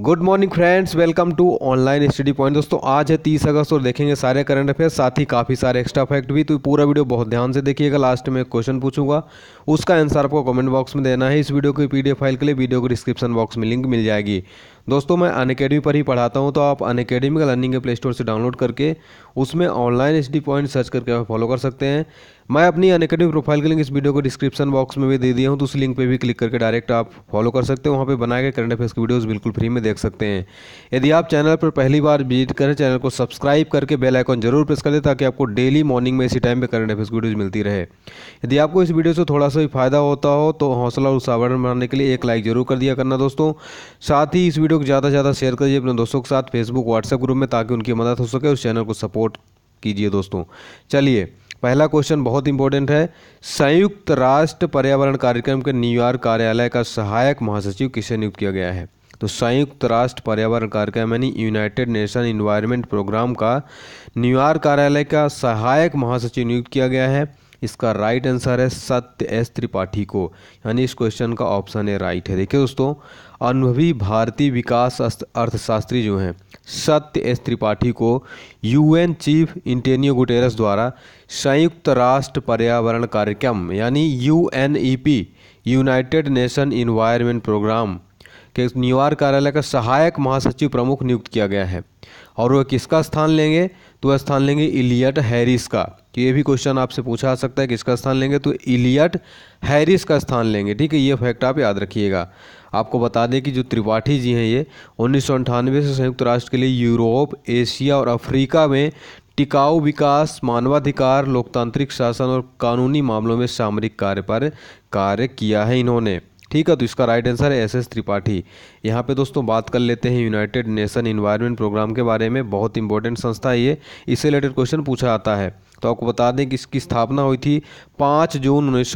good morning friends welcome to online study point दोस्तों आज है तीस अगस्त और देखेंगे सारे करंट अफेयर्स साथ ही काफ़ी सारे एक्स्ट्रा फैक्ट भी तो पूरा वीडियो बहुत ध्यान से देखिएगा लास्ट में एक क्वेश्चन पूछूंगा उसका आंसर आपको कमेंट बॉक्स में देना है इस वीडियो की पीडीएफ फाइल के लिए वीडियो को डिस्क्रिप्शन बॉक्स में लिंक मिल जाएगी दोस्तों मैं अन अकेडमी पर ही पढ़ाता हूँ तो आप अन अकेडमी का लर्निंग प्ले स्टोर से डाउनलोड करके उसमें ऑनलाइन एच पॉइंट सर्च करके आप फॉलो कर सकते हैं मैं अपनी अन अकेडमी प्रोफाइल की लिंक इस वीडियो को डिस्क्रिप्शन बॉक्स में भी दे दिया हूँ तो उस लिंक पर भी क्लिक करके डायरेक्ट आप फॉलो कर सकते हैं वहाँ पर बनाए गए करंट अफेयर्स की वीडियोज़ बिल्कुल फ्री में देख सकते हैं यदि आप चैनल पर पहली बार विजिट करें चैनल को सब्सक्राइब करके बेल आइकॉन जरूर प्रेस कर दें ताकि आपको डेली मॉर्निंग में इसी टाइम पर करंट अफेयर्स की वीडियोज़ मिलती रहे यदि आपको इस वीडियो से थोड़ा सा भी फायदा होता हो तो हौसला और सावधान बनाने के लिए एक लाइक जरूर कर दिया करना दोस्तों साथ ही इस वीडियो वीडियो को ज़्यादा से ज़्यादा शेयर करिए अपने दोस्तों के साथ फेसबुक व्हाट्सएप ग्रुप में ताकि उनकी मदद हो सके उस चैनल को सपोर्ट कीजिए दोस्तों चलिए पहला क्वेश्चन बहुत इंपॉर्टेंट है संयुक्त राष्ट्र पर्यावरण कार्यक्रम के न्यूयॉर्क कार्यालय का सहायक महासचिव किसे नियुक्त किया गया है तो संयुक्त राष्ट्र पर्यावरण कार्यक्रम यानी यूनाइटेड नेशन इन्वायरमेंट प्रोग्राम का न्यूयॉर्क कार्यालय का सहायक महासचिव नियुक्त किया गया है इसका राइट आंसर है सत्य एस त्रिपाठी को यानी इस क्वेश्चन का ऑप्शन है राइट है देखिए दोस्तों अनुभवी भारतीय विकास अर्थशास्त्री जो हैं सत्य एस त्रिपाठी को यूएन चीफ इंटेनियो गुटेरस द्वारा संयुक्त राष्ट्र पर्यावरण कार्यक्रम यानी U United Nation Environment Programme के न्यूयॉर्क कार्यालय का सहायक महासचिव प्रमुख नियुक्त किया गया है और वह किसका स्थान लेंगे तो वह स्थान लेंगे इलियट हैरिस का तो ये भी क्वेश्चन आपसे पूछा सकता है किसका स्थान लेंगे तो इलियट हैरिस का स्थान लेंगे ठीक है ये फैक्ट आप याद रखिएगा आपको बता दें कि जो त्रिपाठी जी हैं ये उन्नीस से संयुक्त राष्ट्र के लिए यूरोप एशिया और अफ्रीका में टिकाऊ विकास मानवाधिकार लोकतांत्रिक शासन और कानूनी मामलों में सामरिक कार्य पर कार्य किया है इन्होंने ठीक है तो इसका राइट आंसर है एस एस त्रिपाठी यहाँ पे दोस्तों बात कर लेते हैं यूनाइटेड नेशन इन्वायरमेंट प्रोग्राम के बारे में बहुत इंपॉर्टेंट संस्था है ये इससे रिलेटेड क्वेश्चन पूछा जाता है तो आपको बता दें कि इसकी स्थापना हुई थी पाँच जून उन्नीस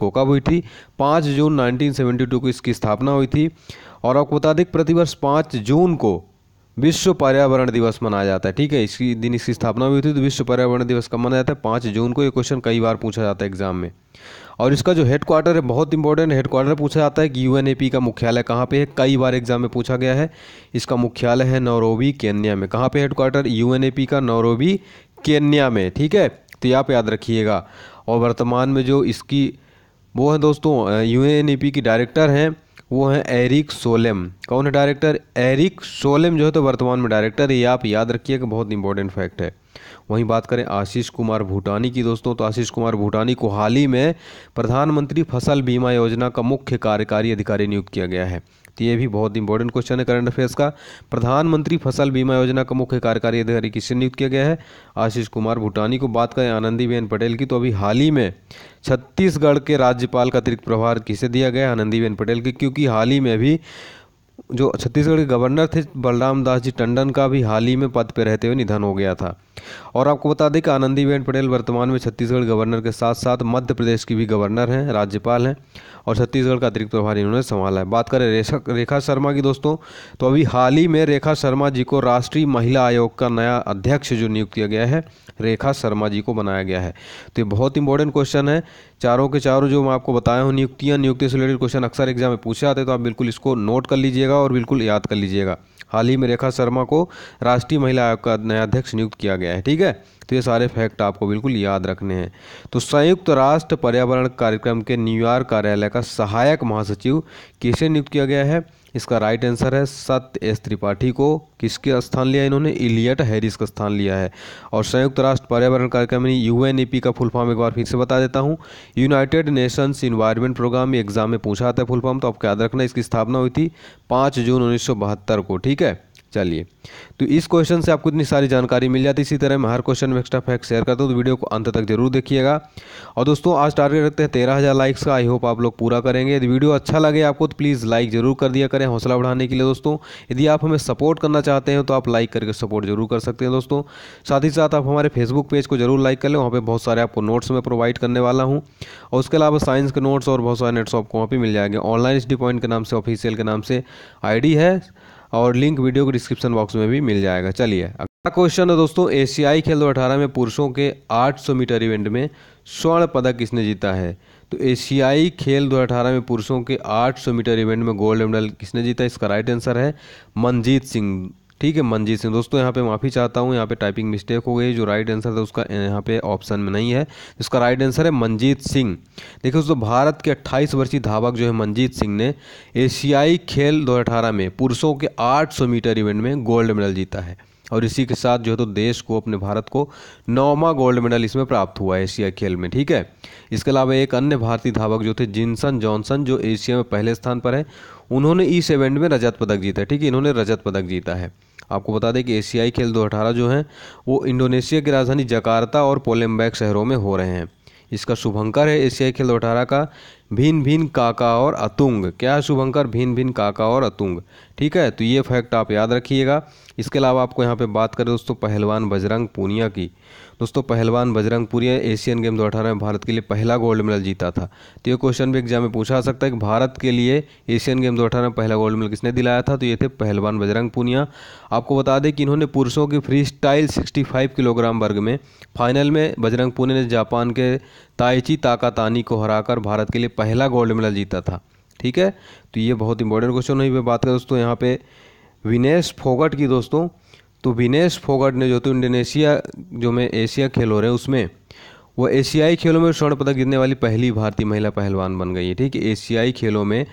को कब हुई थी पाँच जून नाइनटीन को इसकी स्थापना हुई थी और आपको बता दें प्रतिवर्ष पाँच जून को विश्व पर्यावरण दिवस मनाया जाता है ठीक है इसी दिन इसकी स्थापना हुई थी तो विश्व पर्यावरण दिवस कब मनाया जाता है पाँच जून को ये क्वेश्चन कई बार पूछा जाता है एग्जाम में और इसका जो हेड क्वार्टर है बहुत इंपॉर्टेंट हेड क्वार्टर पूछा जाता है कि यू का मुख्यालय कहाँ पे है कई बार एग्जाम में पूछा गया है इसका मुख्यालय है नौरोवी केन्या में कहाँ पे हेड क्वार्टर यूएनएपी का नौरोवी केन्या में ठीक है तो ये आप याद रखिएगा और वर्तमान में जो इसकी वो हैं दोस्तों यू की डायरेक्टर हैं वो हैं एरिक सोलेम कौन है डायरेक्टर एरिक सोलेम जो है तो वर्तमान में डायरेक्टर है ये आप याद रखिए कि बहुत इंपॉर्टेंट फैक्ट है वहीं बात करें आशीष कुमार भूटानी की दोस्तों तो आशीष कुमार भूटानी को हाल ही में प्रधानमंत्री फसल बीमा योजना का मुख्य कार्यकारी अधिकारी नियुक्त किया गया है तो ये भी बहुत इंपॉर्टेंट क्वेश्चन है करंट अफेयर्स का प्रधानमंत्री फसल बीमा योजना का मुख्य कार्यकारी अधिकारी किससे नियुक्त किया गया है आशीष कुमार भूटानी को बात करें आनंदीबेन पटेल की तो अभी हाल ही में छत्तीसगढ़ के राज्यपाल का अतिरिक्त प्रभार किसे दिया गया आनंदीबेन पटेल की क्योंकि हाल ही में भी जो छत्तीसगढ़ के गवर्नर थे बलराम दास जी टंडन का भी हाल ही में पद पर रहते हुए निधन हो गया था और आपको बता दें कि आनंदीबेन पटेल वर्तमान में छत्तीसगढ़ गवर्नर के साथ साथ मध्य प्रदेश की भी गवर्नर हैं राज्यपाल हैं और छत्तीसगढ़ का अतिरिक्त प्रभारी इन्होंने संभाला है बात करें रेखा रेखा शर्मा की दोस्तों तो अभी हाल ही में रेखा शर्मा जी को राष्ट्रीय महिला आयोग का नया अध्यक्ष जो नियुक्त किया गया है रेखा शर्मा जी को बनाया गया है तो ये बहुत इंपॉर्टेंट क्वेश्चन है चारों के चारों जो मैं आपको बताया हूँ नियुक्तियाँ नियुक्ति से रिलेटेड क्वेश्चन अक्सर एग्जाम में पूछे आते तो आप बिल्कुल इसको नोट कर लीजिएगा और बिल्कुल याद कर लीजिएगा हाल ही में रेखा शर्मा को राष्ट्रीय महिला आयोग का नया अध्यक्ष नियुक्त किया गया है ठीक है तो ये सारे फैक्ट आपको बिल्कुल याद रखने हैं तो संयुक्त राष्ट्र पर्यावरण कार्यक्रम के न्यूयॉर्क कार्यालय का सहायक महासचिव किसे नियुक्त किया गया है इसका राइट आंसर है सत्य एस त्रिपाठी को किसके स्थान लिया इन्होंने इलियट हैरिस का स्थान लिया है और संयुक्त राष्ट्र पर्यावरण कार्यक्रम यानी यू का फुल फॉर्म एक बार फिर से बता देता हूँ United Nations Environment Programme exam में पूछा आता है फुल फॉर्म तो आपको याद रखना इसकी स्थापना हुई थी पाँच जून उन्नीस को ठीक है चलिए तो इस क्वेश्चन से आपको इतनी सारी जानकारी मिल जाती है इसी तरह मैं हर क्वेश्चन में एक्स्ट्रा फैक्ट शेयर करता हूँ तो वीडियो को अंत तक जरूर देखिएगा और दोस्तों आज टारगेट रखते हैं तेरह हज़ार लाइक्स का आई होप आप लोग पूरा करेंगे यदि वीडियो अच्छा लगे आपको तो प्लीज़ लाइक जरूर कर दिया करें हौसला बढ़ाने के लिए दोस्तों यदि आप हमें सपोर्ट करना चाहते हैं तो आप लाइक करके सपोर्ट जरूर कर सकते हैं दोस्तों साथ ही साथ आप हमारे फेसबुक पेज को जरूर लाइक कर लें वहाँ पर बहुत सारे आपको नोट्स मैं प्रोवाइड करने वाला हूँ और उसके अलावा साइंस के नोट्स और बहुत सारे नेट्स आपको वहाँ पर मिल जाएंगे ऑनलाइन स्टी पॉइंट के नाम से ऑफिशियल के नाम से आई है और लिंक वीडियो को डिस्क्रिप्शन बॉक्स में भी मिल जाएगा चलिए अगला क्वेश्चन है दोस्तों एशियाई खेल दो में पुरुषों के 800 मीटर इवेंट में स्वर्ण पदक किसने जीता है तो एशियाई खेल दो में पुरुषों के 800 मीटर इवेंट में गोल्ड मेडल किसने जीता इसका राइट आंसर है मनजीत सिंह ठीक है मनजीत सिंह दोस्तों यहाँ पे माफ़ी चाहता हूँ यहाँ पे टाइपिंग मिस्टेक हो गई जो राइट आंसर था उसका यहाँ पे ऑप्शन में नहीं है इसका राइट आंसर है मनजीत सिंह देखिए दोस्तों भारत के 28 वर्षीय धावक जो है मनजीत सिंह ने एशियाई खेल 2018 में पुरुषों के 800 मीटर इवेंट में गोल्ड मेडल जीता है और इसी के साथ जो है तो देश को अपने भारत को नौवा गोल्ड मेडल इसमें प्राप्त हुआ है एशिया खेल में ठीक है इसके अलावा एक अन्य भारतीय धावक जो थे जिनसन जॉनसन जो एशिया में पहले स्थान पर है उन्होंने इस इवेंट में रजत पदक जीता है ठीक है इन्होंने रजत पदक जीता है आपको बता दें कि एशियाई खेल 2018 जो है वो इंडोनेशिया की राजधानी जकार्ता और पोलेम्बैक शहरों में हो रहे हैं इसका शुभंकर है एशियाई खेल 2018 का भीन भीन काका और अतुंग क्या है शुभंकर भीन भीन काका और अतुंग ठीक है तो ये फैक्ट आप याद रखिएगा इसके अलावा आपको यहाँ पे बात करें दोस्तों पहलवान बजरंग पूनिया की दोस्तों पहलवान बजरंग पूनिया एशियन गेम दो में भारत के लिए पहला गोल्ड मेडल जीता था तो ये क्वेश्चन भी एग्जाम में पूछा आ सकता है कि भारत के लिए एशियन गेम दो में पहला गोल्ड मेडल किसने दिलाया था तो ये थे पहलवान बजरंग पूनिया आपको बता दें कि इन्होंने पुरुषों की फ्री स्टाइल सिक्सटी किलोग्राम वर्ग में फाइनल में बजरंग पूनिया ने जापान के ताइची ताकातानी को हराकर भारत के लिए पहला गोल्ड मेडल जीता था ठीक है तो ये बहुत इंपॉर्टेंट क्वेश्चन है मैं बात करें दोस्तों यहाँ पे विनेश फोगट की दोस्तों तो विनेश फोगट ने जो तो इंडोनेशिया जो में एशिया खेल हो रहे हैं उसमें वो एशियाई खेलों में स्वर्ण पदक जीतने वाली पहली भारतीय महिला पहलवान बन गई है ठीक है एशियाई खेलों में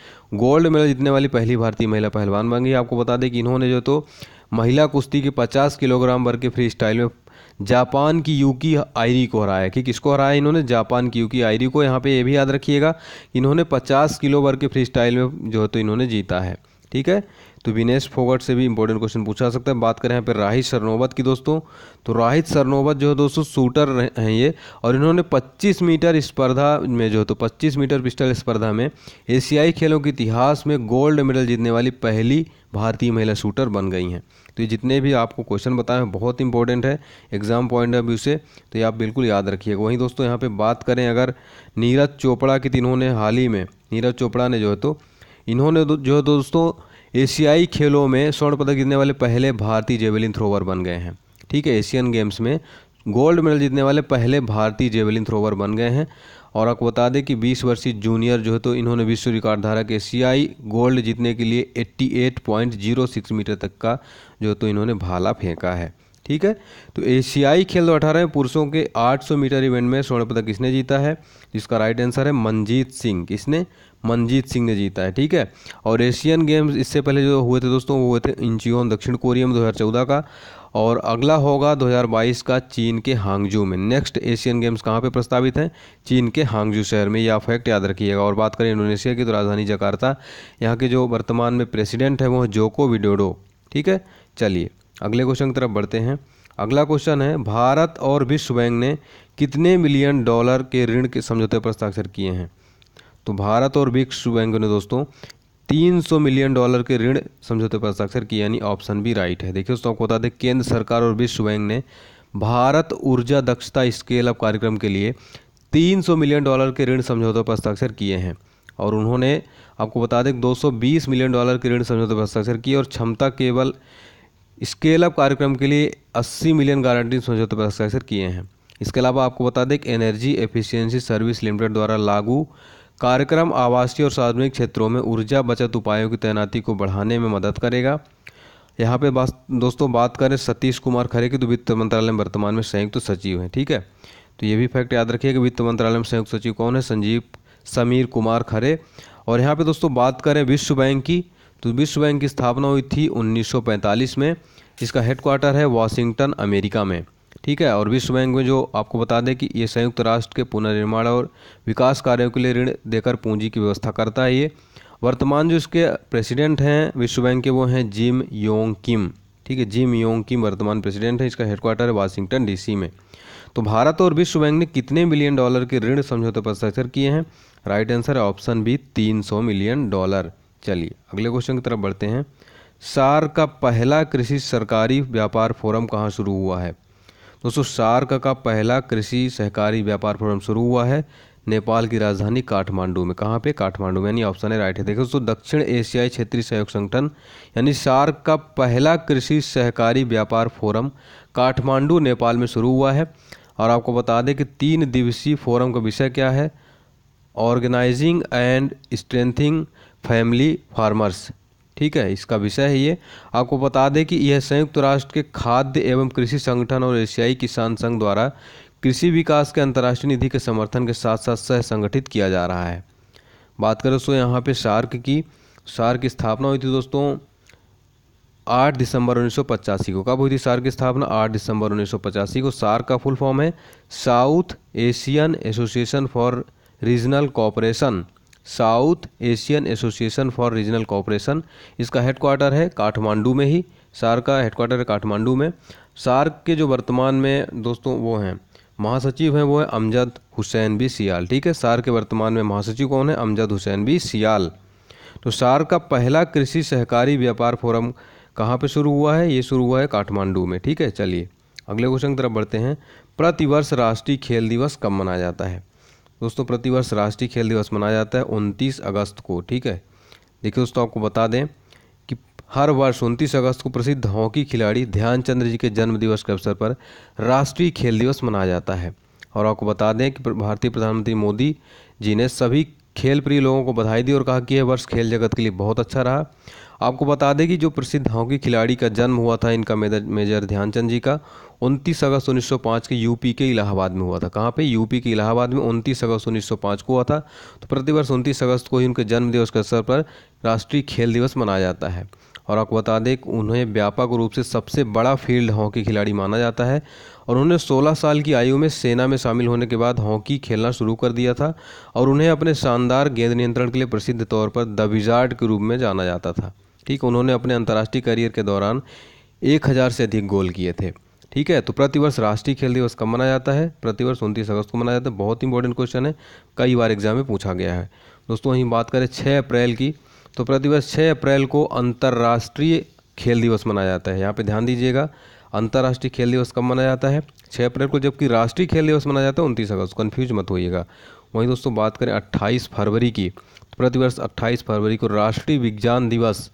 गोल्ड मेडल जीतने वाली पहली भारतीय महिला पहलवान बन गई आपको बता दें कि इन्होंने जो तो महिला कुश्ती के 50 किलोग्राम वर्ग के फ्री स्टाइल में जापान की यूकी आयरी को हराया कि किसको हराया इन्होंने जापान की यूकी आयरी को यहाँ पे ये भी याद रखिएगा इन्होंने 50 किलो वर्ग के फ्री स्टाइल में जो है तो इन्होंने जीता है ठीक है तो विनेश फोगट से भी इंपॉर्टेंट क्वेश्चन पूछा सकता है बात करें यहाँ पर राहित सरनोबत की दोस्तों तो राहित सरनोबत जो है दोस्तों शूटर हैं ये और इन्होंने 25 मीटर स्पर्धा में जो है तो 25 मीटर पिस्टल स्पर्धा में एशियाई खेलों के इतिहास में गोल्ड मेडल जीतने वाली पहली भारतीय महिला शूटर बन गई हैं तो ये जितने भी आपको क्वेश्चन बताए हैं बहुत इंपॉर्टेंट है एग्ज़ाम पॉइंट ऑफ व्यू से तो ये आप बिल्कुल याद रखिएगा वहीं दोस्तों यहाँ पर बात करें अगर नीरज चोपड़ा की तो इन्होंने हाल ही में नीरज चोपड़ा ने जो है तो इन्होंने जो है दोस्तों एशियाई खेलों में स्वर्ण पदक जीतने वाले पहले भारतीय जेवलिन थ्रोवर बन गए हैं ठीक है एशियन गेम्स में गोल्ड मेडल जीतने वाले पहले भारतीय जेवलिन थ्रोवर बन गए हैं और आपको बता दें कि 20 वर्षीय जूनियर जो है तो इन्होंने विश्व रिकॉर्ड धारक एशियाई गोल्ड जीतने के लिए 88.06 मीटर तक का जो तो इन्होंने भाला फेंका है ठीक है तो एशियाई खेल दो अठारह पुरुषों के 800 मीटर इवेंट में स्वर्ण पदक किसने जीता है जिसका राइट आंसर है मनजीत सिंह किसने मनजीत सिंह ने जीता है ठीक है और एशियन गेम्स इससे पहले जो हुए थे दोस्तों वो हुए थे इंचियोन दक्षिण कोरिया में दो का और अगला होगा 2022 का चीन के हांगजू में नेक्स्ट एशियन गेम्स कहाँ पे प्रस्तावित हैं चीन के हांगजू शहर में यह फैक्ट याद रखिएगा और बात करें इंडोनेशिया की तो राजधानी जकार्ता यहाँ के जो वर्तमान में प्रेसिडेंट है वो जोको विडोडो ठीक है चलिए अगले क्वेश्चन की तरफ बढ़ते हैं अगला क्वेश्चन है भारत और विश्व बैंक ने कितने मिलियन डॉलर के ऋण के समझौते पर हस्ताक्षर किए हैं तो भारत और विश्व बैंक ने दोस्तों 300 मिलियन डॉलर के ऋण समझौते पर हस्ताक्षर किए यानी ऑप्शन भी राइट है देखिए दोस्तों आपको बता दें केंद्र सरकार और विश्व बैंक ने भारत ऊर्जा दक्षता स्केल अप कार्यक्रम के लिए 300 मिलियन डॉलर के ऋण समझौते पर हस्ताक्षर किए हैं और उन्होंने आपको बता दें 220 मिलियन डॉलर के ऋण समझौते पर हस्ताक्षर किए और क्षमता केवल स्केल अप कार्यक्रम के लिए 80 मिलियन गारंटी समझौते पर हस्ताक्षर किए हैं इसके अलावा आपको बता दें कि एनर्जी एफिशिएंसी सर्विस लिमिटेड द्वारा लागू कार्यक्रम आवासीय और सार्वजनिक क्षेत्रों में ऊर्जा बचत उपायों की तैनाती को बढ़ाने में मदद करेगा यहाँ पे बात दोस्तों बात करें सतीश कुमार खरे की तो वित्त मंत्रालय में वर्तमान में संयुक्त तो सचिव हैं ठीक है तो ये भी फैक्ट याद रखिए कि वित्त मंत्रालय में संयुक्त सचिव कौन है संजीव समीर कुमार खरे और यहाँ पे दोस्तों बात करें विश्व बैंक की तो विश्व बैंक की स्थापना हुई थी 1945 में इसका हेडक्वार्टर है वाशिंगटन अमेरिका में ठीक है और विश्व बैंक में जो आपको बता दें कि ये संयुक्त राष्ट्र के पुनर्निर्माण और विकास कार्यों के लिए ऋण देकर पूंजी की व्यवस्था करता है ये वर्तमान जो इसके प्रेसिडेंट हैं विश्व बैंक के वो हैं जिम योंग किम ठीक है जिम योंग किम वर्तमान प्रेसिडेंट हैं इसका हेडक्वार्टर है वाशिंगटन डीसी में तो भारत और विश्व बैंक ने कितने मिलियन डॉलर के ऋण समझौते पर हस्ताक्षर किए हैं राइट आंसर है ऑप्शन बी 300 मिलियन डॉलर चलिए अगले क्वेश्चन की तरफ बढ़ते हैं सार का पहला कृषि सरकारी व्यापार फोरम कहाँ शुरू हुआ है दोस्तों सार्क का पहला कृषि सहकारी व्यापार फोरम शुरू हुआ है नेपाल की राजधानी काठमांडू में कहाँ पे काठमांडू में यानी ऑप्शन है राइट है देखो दोस्तों दक्षिण एशियाई क्षेत्रीय सहयोग संगठन यानी सार्क का पहला कृषि सहकारी व्यापार फोरम काठमांडू नेपाल में शुरू हुआ है और आपको बता दें कि तीन दिवसीय फोरम का विषय क्या है organising and strengthening family farmers ठीक है इसका विषय है ये आपको बता दें कि यह संयुक्त राष्ट्र के खाद्य एवं कृषि संगठन और एशियाई किसान संघ द्वारा कृषि विकास के अंतर्राष्ट्रीय निधि के समर्थन के साथ साथ सह संगठित किया जा रहा है बात करें सो यहाँ पे सार्क की सार्क की स्थापना हुई थी दोस्तों आठ दिसंबर उन्नीस को कब हुई थी सार्क की स्थापना आठ दिसंबर उन्नीस को सार्क का फुल फॉर्म है South Asian Association for Regional Cooperation South Asian Association for Regional Cooperation इसका हेडक्वार्टर है काठमांडू में ही सार का हेडक्वार्टर है काठमांडू में सार्क के जो वर्तमान में दोस्तों वो हैं महासचिव हैं वो है अमजद हुसैन बी सियाल ठीक है सार के वर्तमान में महासचिव कौन है अमजद हुसैन बी सियाल तो सार का पहला कृषि सहकारी व्यापार फोरम कहाँ पे शुरू हुआ है ये शुरू हुआ है काठमांडू में ठीक है चलिए अगले क्वेश्चन की तरफ बढ़ते हैं प्रतिवर्ष राष्ट्रीय खेल दिवस कब मनाया जाता है दोस्तों प्रतिवर्ष राष्ट्रीय खेल दिवस मनाया जाता है उनतीस अगस्त को ठीक है देखिए दोस्तों आपको बता दें कि हर वर्ष उनतीस अगस्त को प्रसिद्ध हॉकी खिलाड़ी ध्यानचंद्र जी के जन्म दिवस के अवसर पर राष्ट्रीय खेल दिवस मनाया जाता है और आपको बता दें कि भारतीय प्रधानमंत्री मोदी जी ने सभी खेल प्रिय लोगों को बधाई दी और कहा कि यह वर्ष खेल जगत के लिए बहुत अच्छा रहा आपको बता दें कि जो प्रसिद्ध हॉकी खिलाड़ी का जन्म हुआ था इनका मेजर ध्यानचंद जी का उनतीस अगस्त 1905 के यूपी के इलाहाबाद में हुआ था कहाँ पे यूपी के इलाहाबाद में उनतीस अगस्त 1905 को हुआ था तो प्रतिवर्ष उनतीस अगस्त को ही उनके जन्म दिवस के अवसर पर राष्ट्रीय खेल दिवस मनाया जाता है और आपको बता दें कि उन्हें व्यापक रूप से सबसे बड़ा फील्ड हॉकी खिलाड़ी माना जाता है और उन्होंने 16 साल की आयु में सेना में शामिल होने के बाद हॉकी खेलना शुरू कर दिया था और उन्हें अपने शानदार गेंद नियंत्रण के लिए प्रसिद्ध तौर पर द विजार्ड के रूप में जाना जाता था ठीक उन्होंने अपने अंतर्राष्ट्रीय करियर के दौरान एक हज़ार से अधिक गोल किए थे ठीक है तो प्रतिवर्ष राष्ट्रीय खेल दिवस कब मनाया जाता है प्रतिवर्ष उनतीस अगस्त को मनाया जाता है बहुत इंपॉर्टेंट क्वेश्चन है कई बार एग्जाम में पूछा गया है दोस्तों वहीं बात करें छः अप्रैल की तो प्रतिवर्ष छः अप्रैल को अंतर्राष्ट्रीय खेल दिवस मनाया जाता है यहाँ पर ध्यान दीजिएगा अंतर्राष्ट्रीय खेल दिवस कब मनाया जाता है छः अप्रैल को जबकि राष्ट्रीय खेल दिवस मनाया जाता है उनतीस अगस्त कन्फ्यूज मत होइएगा वहीं दोस्तों बात करें अट्ठाईस फरवरी की तो प्रतिवर्ष अट्ठाईस फरवरी को राष्ट्रीय विज्ञान दिवस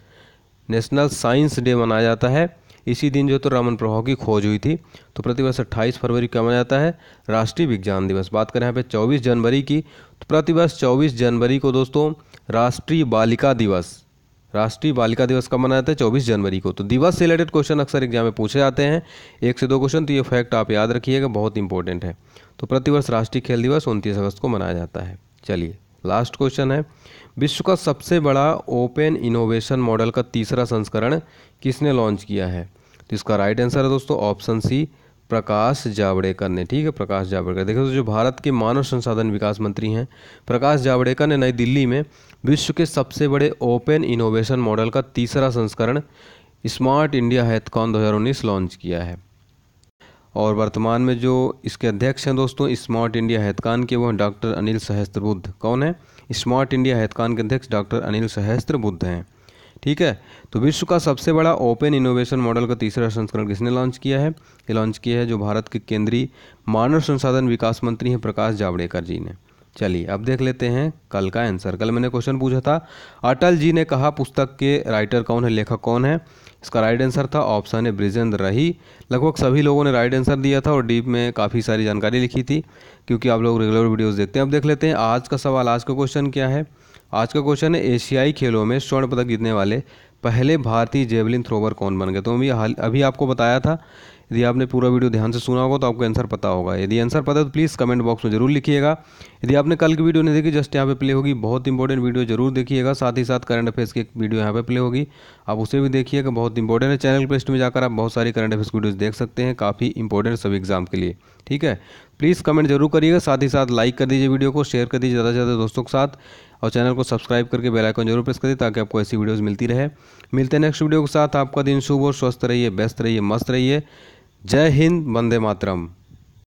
नेशनल साइंस डे मनाया जाता है इसी दिन जो तो रामन प्रभाव की खोज हुई थी तो प्रतिवर्ष अट्ठाईस फरवरी को मनाया जाता है राष्ट्रीय विज्ञान दिवस बात करें यहाँ पे चौबीस जनवरी की तो प्रतिवर्ष चौबीस जनवरी को दोस्तों राष्ट्रीय बालिका दिवस राष्ट्रीय बालिका दिवस कब मनाया जाता है चौबीस जनवरी को तो दिवस से रिलेटेड क्वेश्चन अक्सर एग्जाम में पूछे जाते हैं एक से दो क्वेश्चन तो ये फैक्ट आप याद रखिएगा बहुत इंपॉर्टेंट है तो प्रतिवर्ष राष्ट्रीय खेल दिवस उनतीस अगस्त को मनाया जाता है चलिए लास्ट क्वेश्चन है विश्व का सबसे बड़ा ओपन इनोवेशन मॉडल का तीसरा संस्करण किसने लॉन्च किया है तो इसका राइट आंसर है दोस्तों ऑप्शन सी प्रकाश जावड़ेकर ने ठीक है प्रकाश जावड़ेकर देखो जो भारत के मानव संसाधन विकास मंत्री हैं प्रकाश जावड़ेकर ने नई दिल्ली में विश्व के सबसे बड़े ओपन इनोवेशन मॉडल का तीसरा संस्करण स्मार्ट इंडिया हैथकॉन दो लॉन्च किया है और वर्तमान में जो इसके अध्यक्ष हैं दोस्तों स्मार्ट इंडिया हैतकान के वो हैं डॉक्टर अनिल सहस्त्रबुद्ध कौन है स्मार्ट इंडिया हैतकान के अध्यक्ष डॉक्टर अनिल सहस्त्र बुद्ध हैं ठीक है तो विश्व का सबसे बड़ा ओपन इनोवेशन मॉडल का तीसरा संस्करण किसने लॉन्च किया है ये लॉन्च किया है जो भारत के केंद्रीय मानव संसाधन विकास मंत्री हैं प्रकाश जावड़ेकर जी ने चलिए अब देख लेते हैं कल का आंसर कल मैंने क्वेश्चन पूछा था अटल जी ने कहा पुस्तक के राइटर कौन है लेखक कौन है इसका राइट आंसर था ऑप्शन है ब्रिजेंद्र रही लगभग सभी लोगों ने राइट आंसर दिया था और डीप में काफ़ी सारी जानकारी लिखी थी क्योंकि आप लोग रेगुलर वीडियोज़ देखते हैं अब देख लेते हैं आज का सवाल आज का क्वेश्चन क्या है आज का क्वेश्चन है एशियाई खेलों में स्वर्ण पदक जीतने वाले पहले भारतीय जेवलिन थ्रोवर कौन बन गए तो भी हाल अभी आपको बताया था यदि आपने पूरा वीडियो ध्यान से सुना होगा तो आपको आंसर पता होगा यदि आंसर पता है तो प्लीज़ कमेंट बॉक्स में जरूर लिखिएगा यदि आपने कल की वीडियो नहीं देखी जस्ट यहाँ पे प्ले होगी बहुत इंपॉर्टेंट वीडियो जरूर देखिएगा साथ ही साथ करंट अफेयर्स की एक वीडियो यहाँ पे प्ले होगी आप उसे भी देखिएगा बहुत इंपॉर्टेंट है चैनल प्लेस्ट में जाकर आप बहुत सारी करंट अफेयर्स वीडियोज़ देख सकते हैं काफ़ी इंपॉर्टेंट सभी एग्जाम के लिए ठीक है प्लीज़ कमेंट जरूर करिएगा साथ ही साथ लाइक कर दीजिए वीडियो को शेयर कर दीजिए ज़्यादा से ज़्यादा दोस्तों के साथ और चैनल को सब्सक्राइब करके बेल आइकन जरूर प्रेस करें ताकि आपको ऐसी वीडियोस मिलती रहे मिलते हैं नेक्स्ट वीडियो के साथ आपका दिन शुभ और स्वस्थ रहिए व्यस्त रहिए मस्त रहिए जय हिंद वंदे मातरम